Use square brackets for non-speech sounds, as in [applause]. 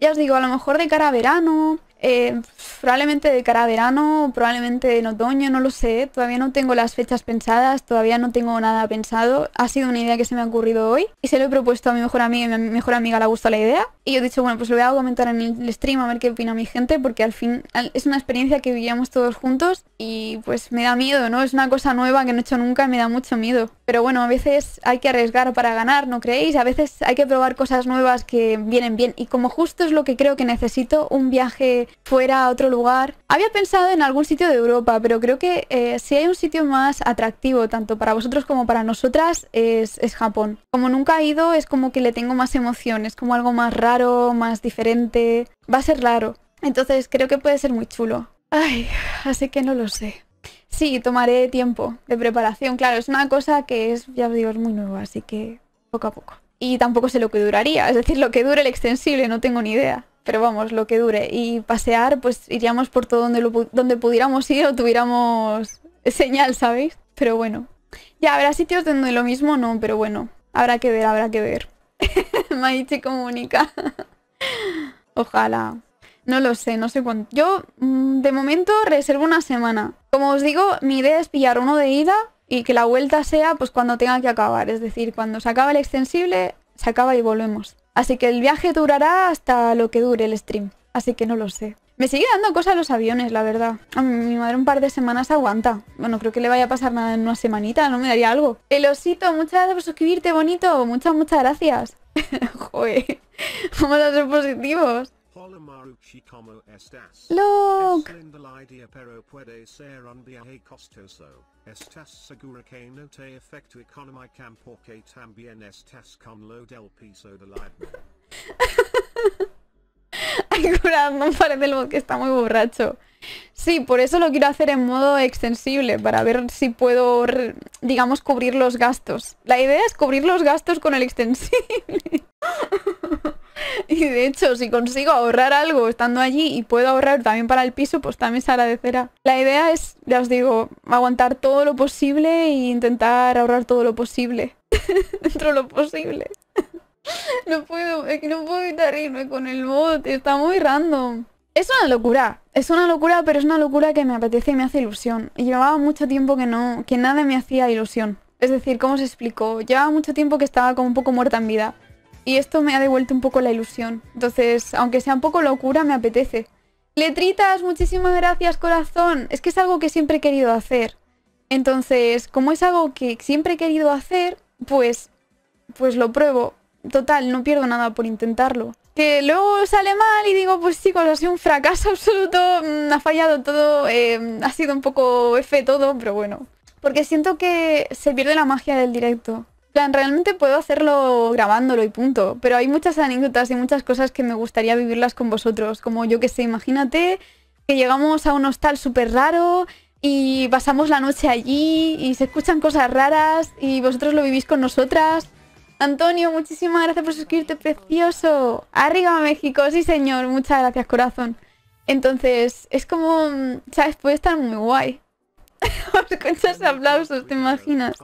Ya os digo, a lo mejor de cara a verano, eh, probablemente de cara a verano, probablemente en otoño, no lo sé. Todavía no tengo las fechas pensadas, todavía no tengo nada pensado. Ha sido una idea que se me ha ocurrido hoy y se lo he propuesto a mi mejor amiga y mi mejor amiga le ha gustado la idea. Y yo he dicho, bueno, pues lo voy a comentar en el stream a ver qué opina mi gente, porque al fin es una experiencia que vivíamos todos juntos y pues me da miedo, ¿no? Es una cosa nueva que no he hecho nunca y me da mucho miedo. Pero bueno, a veces hay que arriesgar para ganar, ¿no creéis? A veces hay que probar cosas nuevas que vienen bien. Y como justo es lo que creo que necesito, un viaje fuera a otro lugar. Había pensado en algún sitio de Europa, pero creo que eh, si hay un sitio más atractivo, tanto para vosotros como para nosotras, es, es Japón. Como nunca he ido, es como que le tengo más emoción, es como algo más raro más diferente. Va a ser raro. Entonces creo que puede ser muy chulo. Ay, así que no lo sé. Sí, tomaré tiempo de preparación. Claro, es una cosa que es, ya digo, es muy nueva, así que poco a poco. Y tampoco sé lo que duraría, es decir, lo que dure el extensible, no tengo ni idea. Pero vamos, lo que dure. Y pasear, pues iríamos por todo donde, lo, donde pudiéramos ir o tuviéramos señal, ¿sabéis? Pero bueno. Ya habrá sitios donde lo mismo no, pero bueno. Habrá que ver, habrá que ver. [laughs] Maichi comunica. Ojalá. No lo sé, no sé cuánto. Yo, mm, de momento, reservo una semana. Como os digo, mi idea es pillar uno de ida y que la vuelta sea pues cuando tenga que acabar. Es decir, cuando se acaba el extensible, se acaba y volvemos. Así que el viaje durará hasta lo que dure el stream. Así que no lo sé. Me sigue dando cosas los aviones, la verdad. A mi madre un par de semanas aguanta. Bueno, creo que le vaya a pasar nada en una semanita, no me daría algo. El osito, muchas gracias por suscribirte, bonito. Muchas, muchas gracias. [laughs] Joder, vamos a ser positivos. [laughs] No parece que está muy borracho. Sí, por eso lo quiero hacer en modo extensible, para ver si puedo, digamos, cubrir los gastos. La idea es cubrir los gastos con el extensible. [laughs] y de hecho, si consigo ahorrar algo estando allí y puedo ahorrar también para el piso, pues también se agradecerá. La idea es, ya os digo, aguantar todo lo posible e intentar ahorrar todo lo posible. [laughs] Dentro de lo posible. [laughs] No puedo, es que no puedo evitar irme con el bot, está muy random. Es una locura, es una locura, pero es una locura que me apetece y me hace ilusión. Y llevaba mucho tiempo que no, que nada me hacía ilusión. Es decir, ¿cómo se explicó? Llevaba mucho tiempo que estaba como un poco muerta en vida. Y esto me ha devuelto un poco la ilusión. Entonces, aunque sea un poco locura, me apetece. Letritas, muchísimas gracias corazón. Es que es algo que siempre he querido hacer. Entonces, como es algo que siempre he querido hacer, pues, pues lo pruebo total, no pierdo nada por intentarlo. Que luego sale mal y digo, pues chicos, ha sido un fracaso [laughs] absoluto, mm, ha fallado todo, em, ha sido un poco F todo, pero bueno. Porque siento que se pierde la magia del directo. plan, realmente puedo hacerlo grabándolo y punto. Pero hay muchas anécdotas y muchas cosas que me gustaría vivirlas con vosotros. Como yo que sé, imagínate que llegamos a un hostal súper raro y pasamos la noche allí y se escuchan cosas raras y vosotros lo vivís con nosotras. Antonio, muchísimas gracias por suscribirte, precioso. Arriba México, sí señor, muchas gracias, corazón. Entonces, es como, mm, ¿sabes? Puede estar muy guay. [laughs] Con esos aplausos, ¿te imaginas?